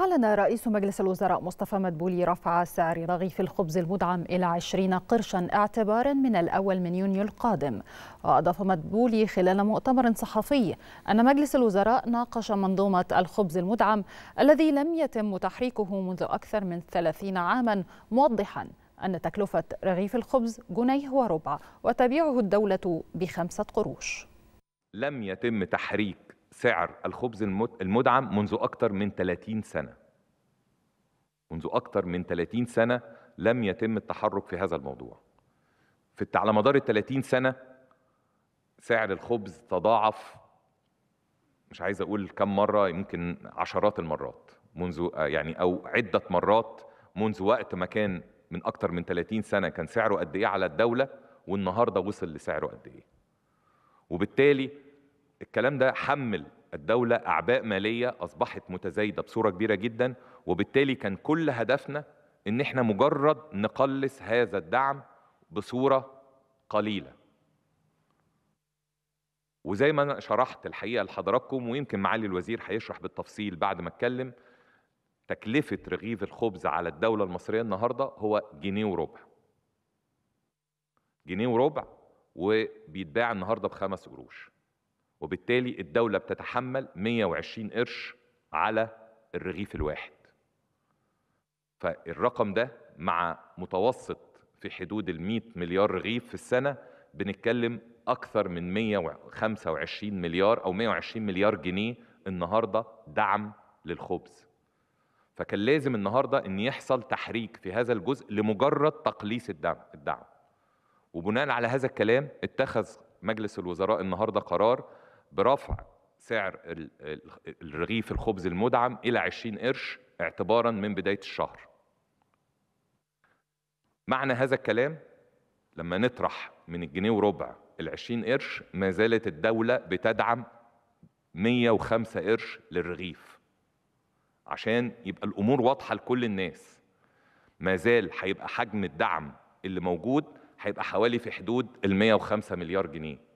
أعلن رئيس مجلس الوزراء مصطفى مدبولي رفع سعر رغيف الخبز المدعم إلى 20 قرشا اعتبارا من الأول من يونيو القادم وأضاف مدبولي خلال مؤتمر صحفي أن مجلس الوزراء ناقش منظومة الخبز المدعم الذي لم يتم تحريكه منذ أكثر من 30 عاما موضحا أن تكلفة رغيف الخبز جنيه وربع وتبيعه الدولة بخمسة قروش لم يتم تحريك سعر الخبز المدعم منذ أكثر من 30 سنة منذ أكثر من 30 سنة لم يتم التحرك في هذا الموضوع في على مدار ال 30 سنة سعر الخبز تضاعف مش عايز أقول كم مرة يمكن عشرات المرات منذ يعني أو عدة مرات منذ وقت ما كان من أكثر من 30 سنة كان سعره قد إيه على الدولة والنهاردة وصل لسعره قد إيه وبالتالي الكلام ده حمل الدولة أعباء مالية أصبحت متزايدة بصورة كبيرة جدا وبالتالي كان كل هدفنا إن إحنا مجرد نقلص هذا الدعم بصورة قليلة وزي ما أنا شرحت الحقيقة لحضراتكم ويمكن معالي الوزير هيشرح بالتفصيل بعد ما أتكلم تكلفة رغيف الخبز على الدولة المصرية النهاردة هو جنيه وربع جنيه وربع وبيتباع النهاردة بخمس قروش وبالتالي الدولة بتتحمل 120 قرش على الرغيف الواحد فالرقم ده مع متوسط في حدود ال 100 مليار رغيف في السنة بنتكلم أكثر من 125 مليار أو 120 مليار جنيه النهاردة دعم للخبز فكان لازم النهاردة أن يحصل تحريك في هذا الجزء لمجرد تقليص الدعم, الدعم. وبناء على هذا الكلام اتخذ مجلس الوزراء النهاردة قرار برفع سعر الرغيف الخبز المدعم إلى 20 قرش اعتبارا من بداية الشهر معنى هذا الكلام لما نطرح من الجنيه وربع ال 20 قرش ما زالت الدولة بتدعم 105 قرش للرغيف عشان يبقى الأمور واضحة لكل الناس ما زال هيبقى حجم الدعم اللي موجود هيبقى حوالي في حدود ال 105 مليار جنيه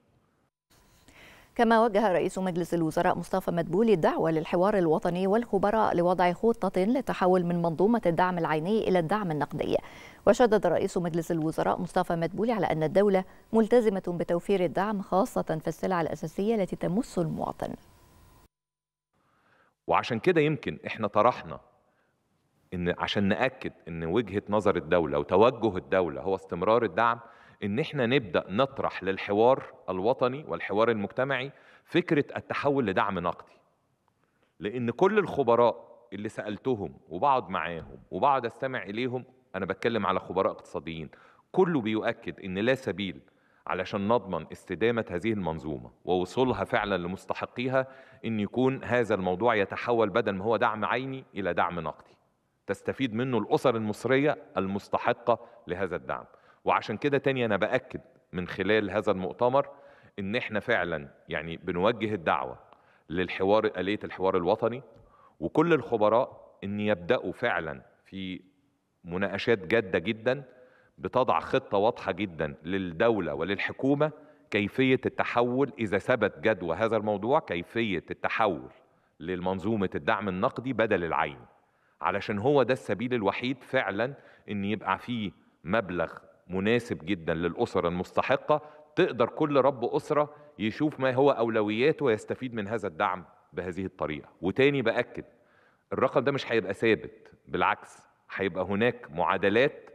كما وجه رئيس مجلس الوزراء مصطفى مدبولي الدعوة للحوار الوطني والخبراء لوضع خطة للتحول من منظومة الدعم العيني إلى الدعم النقدي وشدد رئيس مجلس الوزراء مصطفى مدبولي على أن الدولة ملتزمة بتوفير الدعم خاصة في السلع الأساسية التي تمس المواطن وعشان كده يمكن احنا طرحنا ان عشان ناكد ان وجهه نظر الدوله وتوجه الدوله هو استمرار الدعم ان احنا نبدا نطرح للحوار الوطني والحوار المجتمعي فكره التحول لدعم نقدي لان كل الخبراء اللي سالتهم وبقعد معاهم وبقعد استمع اليهم انا بتكلم على خبراء اقتصاديين كله بيؤكد ان لا سبيل علشان نضمن استدامة هذه المنظومة ووصولها فعلا لمستحقيها إن يكون هذا الموضوع يتحول بدل ما هو دعم عيني إلى دعم نقدي تستفيد منه الأسر المصرية المستحقة لهذا الدعم وعشان كده تاني أنا بأكد من خلال هذا المؤتمر إن إحنا فعلا يعني بنوجه الدعوة للحوار آلية الحوار الوطني وكل الخبراء إن يبدأوا فعلا في مناقشات جادة جدا بتضع خطة واضحة جدا للدولة وللحكومة كيفية التحول إذا ثبت جدوى هذا الموضوع كيفية التحول للمنظومه الدعم النقدي بدل العين علشان هو ده السبيل الوحيد فعلا ان يبقى فيه مبلغ مناسب جدا للأسر المستحقة تقدر كل رب أسرة يشوف ما هو أولوياته ويستفيد من هذا الدعم بهذه الطريقة وتاني بأكد الرقم ده مش هيبقى ثابت بالعكس هيبقى هناك معادلات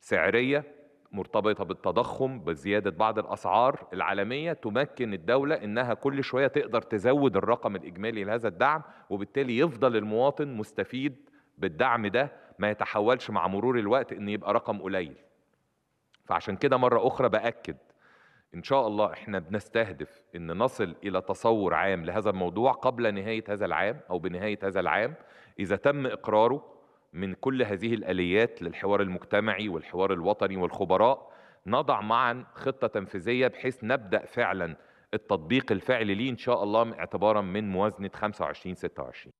سعرية مرتبطة بالتضخم بزيادة بعض الأسعار العالمية تمكن الدولة إنها كل شوية تقدر تزود الرقم الإجمالي لهذا الدعم وبالتالي يفضل المواطن مستفيد بالدعم ده ما يتحولش مع مرور الوقت إن يبقى رقم قليل فعشان كده مرة أخرى بأكد إن شاء الله إحنا بنستهدف إن نصل إلى تصور عام لهذا الموضوع قبل نهاية هذا العام أو بنهاية هذا العام إذا تم إقراره من كل هذه الآليات للحوار المجتمعي والحوار الوطني والخبراء نضع معا خطة تنفيذية بحيث نبدأ فعلا التطبيق الفعلي ليه إن شاء الله اعتبارا من موازنة 25-26